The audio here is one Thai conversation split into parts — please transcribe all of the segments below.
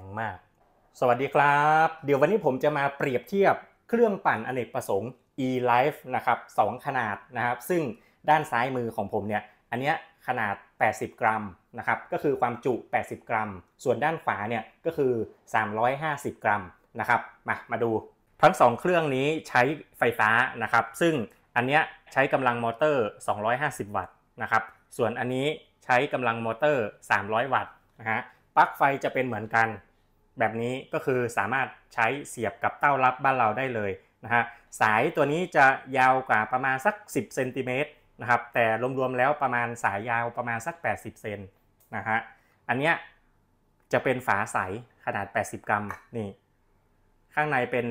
รงมากสวัสดีครับ เดี๋ยววันนี้ผมจะมาเปรียบเทียบเครื่องปั่นอเนกประสงค์ e-life นะครับสขนาดนะครับ ซึ่งด้านซ้ายมือของผมเนี่ย อันนี้ขนาด 80 กรัมนะครับ ก็คือความจุ 80 กรัม ส่วนด้านขวาเนี่ย ก็คือ 350 กรัมนะครับ มา มาดู ทั้ง2เครื่องนี้ใช้ไฟฟ้านะครับ ซึ่งอันนี้ใช้กำลังมอเตอร์ 250 วัตต์นะครับ ส่วนอันนี้ใช้กำลังมอเตอร์ 300 วัตต์นะฮะ ปลั๊กไฟจะเป็นเหมือนกันแบบนี้ก็คือสามารถใช้เสียบกับเต้ารับบ้านเราได้เลยนะฮะ สายตัวนี้จะยาวกว่าประมาณสัก 10เซนติเมตรนะครับ แต่รวมๆแล้วประมาณสายยาวประมาณสัก 80เซนนะฮะ อันเนี้ยจะเป็นฝาใสขนาด 80 กรัมนี่ ข้างในเป็น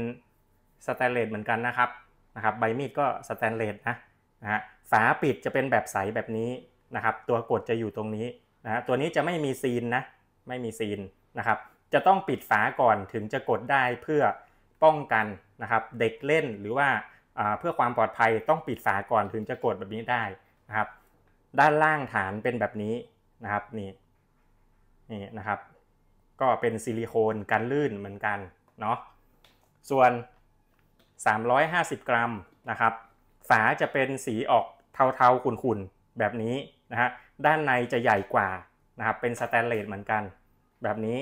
สแตนเลสเหมือนกันนะครับ นะครับใบมีดก็สแตนเลสนะ นะฮะฝาปิดจะเป็นแบบใสแบบนี้นะครับ ตัวกดจะอยู่ตรงนี้นะฮะ ตัวนี้จะไม่มีซีนนะ ไม่มีซีนนะครับจะต้องปิดฝาก่อนถึงจะกดได้เพื่อป้องกันนะครับ เด็กเล่นหรือว่าเพื่อความปลอดภัยต้องปิดฝาก่อนถึงจะกดแบบนี้ได้นะครับด้านล่างฐานเป็นแบบนี้นะครับนี่นี่นะครับ ก็เป็นซิลิโคนกันลื่นเหมือนกันเนาะส่วน 350 กรัมนะครับ ฝาจะเป็นสีออกเทาๆขุ่นๆแบบนี้นะฮะด้านในจะใหญ่กว่านะครับเป็นสแตนเลสเหมือนกันแบบนี้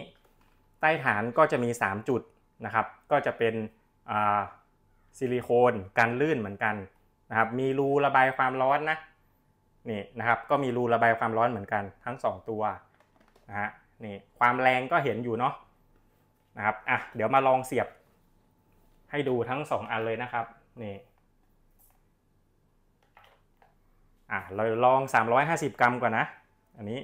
ใต้ฐานก็จะมี 3 จุดนะครับ ก็จะเป็นซิลิโคน กันลื่นเหมือนกันนะครับมีรูระบายความร้อนนะนี่นะครับก็มีรูระบายความร้อนเหมือนกันทั้ง 2 ตัวนะฮะนี่ความแรงก็เห็นอยู่เนาะนะครับอ่ะเดี๋ยวมาลองเสียบให้ดูทั้ง 2 อันเลยนะครับนี่อ่ะเราลอง 350 กรัมก่อนนะ อันนี้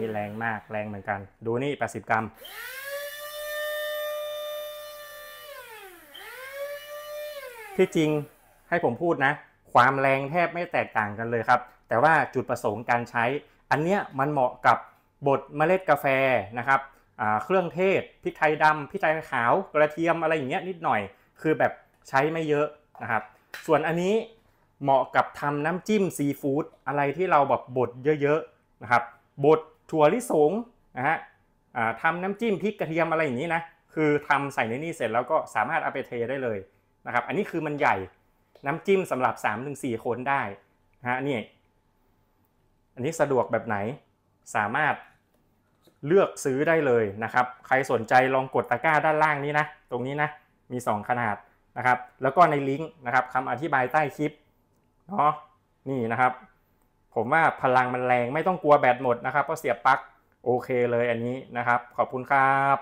นี่แรงมากแรงเหมือนกัน ดูนี่80 กรัม ที่จริงให้ผมพูดนะ ความแรงแทบไม่แตกต่างกันเลยครับ แต่ว่าจุดประสงค์การใช้ อันเนี้ยมันเหมาะกับบดเมล็ดกาแฟนะครับเครื่องเทศพริกไทยดำพริกไทยขาวกระเทียมอะไรอย่างเงี้ยนิดหน่อยคือแบบใช้ไม่เยอะนะครับ ส่วนอันนี้เหมาะกับทำน้ำจิ้มซีฟู้ดอะไรที่เราแบบบดเยอะๆนะครับบดถั่วลิสงนะฮะทำน้ำจิ้มพริกกระเทียมอะไรอย่างนี้นะคือทำใส่ในนี่เสร็จแล้วก็สามารถเอาไปเท ได้เลยนะครับ อันนี้คือมันใหญ่น้ำจิ้มสำหรับ 3-4 คนได้นะฮะนี่อันนี้สะดวกแบบไหนสามารถเลือกซื้อได้เลยนะครับ ใครสนใจลองกดตะกร้า ด้านล่างนี้นะ ตรงนี้นะมี 2 ขนาดนะครับ แล้วก็ในลิงก์นะครับคำอธิบายใต้คลิปเนาะนี่นะครับผมว่าพลังมันแรงไม่ต้องกลัวแบตหมดนะครับ เพราะเสียบปลั๊ก โอเคเลยอันนี้นะครับ ขอบคุณครับ